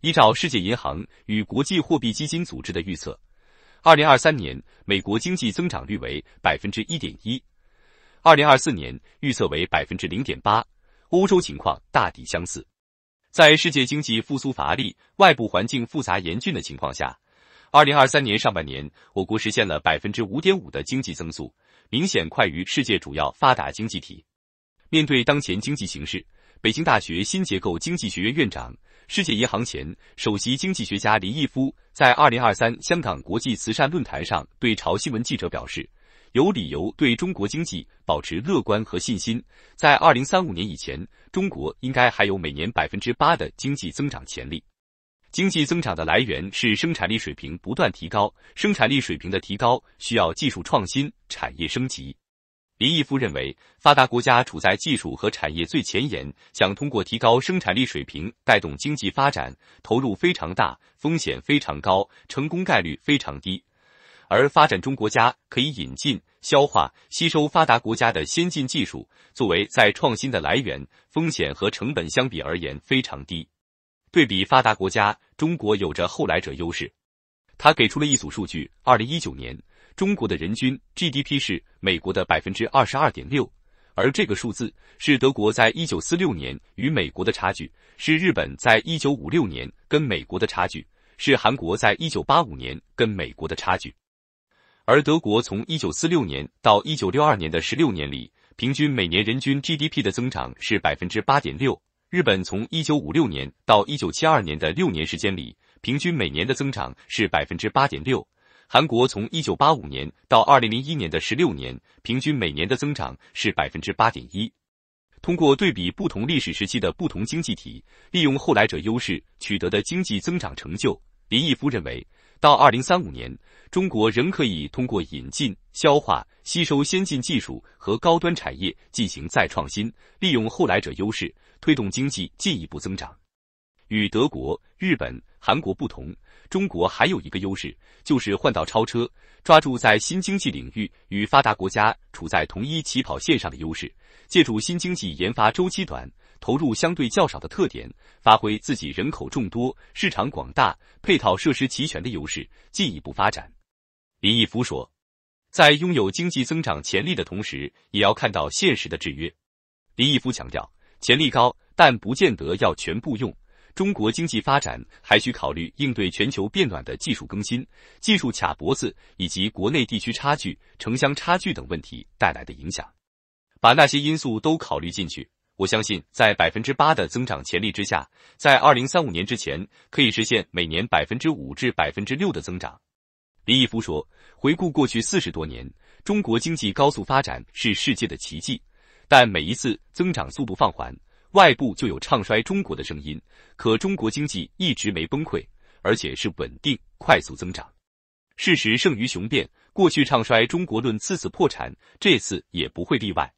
依照世界银行与国际货币基金组织的预测，二零二三年美国经济增长率为百分之一点一，二零二四年预测为百分之零点八。欧洲情况大抵相似。在世界经济复苏乏力、外部环境复杂严峻的情况下，二零二三年上半年，我国实现了百分之五点五的经济增速，明显快于世界主要发达经济体。面对当前经济形势，北京大学新结构经济学院院长。世界银行前首席经济学家林毅夫在二零二三香港国际慈善论坛上对朝新闻记者表示，有理由对中国经济保持乐观和信心。在二零三五年以前，中国应该还有每年百分之八的经济增长潜力。经济增长的来源是生产力水平不断提高，生产力水平的提高需要技术创新、产业升级。林毅夫认为，发达国家处在技术和产业最前沿，想通过提高生产力水平带动经济发展，投入非常大，风险非常高，成功概率非常低。而发展中国家可以引进、消化、吸收发达国家的先进技术，作为再创新的来源，风险和成本相比而言非常低。对比发达国家，中国有着后来者优势。他给出了一组数据：二零一九年。中国的人均 GDP 是美国的百分之二十二点六，而这个数字是德国在一九四六年与美国的差距，是日本在一九五六年跟美国的差距，是韩国在一九八五年跟美国的差距。而德国从一九四六年到一九六二年的十六年里，平均每年人均 GDP 的增长是百分之八点六。日本从一九五六年到一九七二年的六年时间里，平均每年的增长是百分之八点六。韩国从一九八五年到二零零一年的十六年，平均每年的增长是百分之八点一。通过对比不同历史时期的不同经济体，利用后来者优势取得的经济增长成就，林毅夫认为，到二零三五年，中国仍可以通过引进、消化、吸收先进技术和高端产业进行再创新，利用后来者优势推动经济进一步增长。与德国、日本、韩国不同，中国还有一个优势，就是换道超车，抓住在新经济领域与发达国家处在同一起跑线上的优势，借助新经济研发周期短、投入相对较少的特点，发挥自己人口众多、市场广大、配套设施齐全的优势，进一步发展。李毅夫说，在拥有经济增长潜力的同时，也要看到现实的制约。李毅夫强调，潜力高，但不见得要全部用。中国经济发展还需考虑应对全球变暖的技术更新、技术卡脖子以及国内地区差距、城乡差距等问题带来的影响。把那些因素都考虑进去，我相信在百分之八的增长潜力之下，在二零三五年之前可以实现每年百分之五至百分之六的增长。李毅夫说：“回顾过去四十多年，中国经济高速发展是世界的奇迹，但每一次增长速度放缓。”外部就有唱衰中国的声音，可中国经济一直没崩溃，而且是稳定快速增长。事实胜于雄辩，过去唱衰中国论次次破产，这次也不会例外。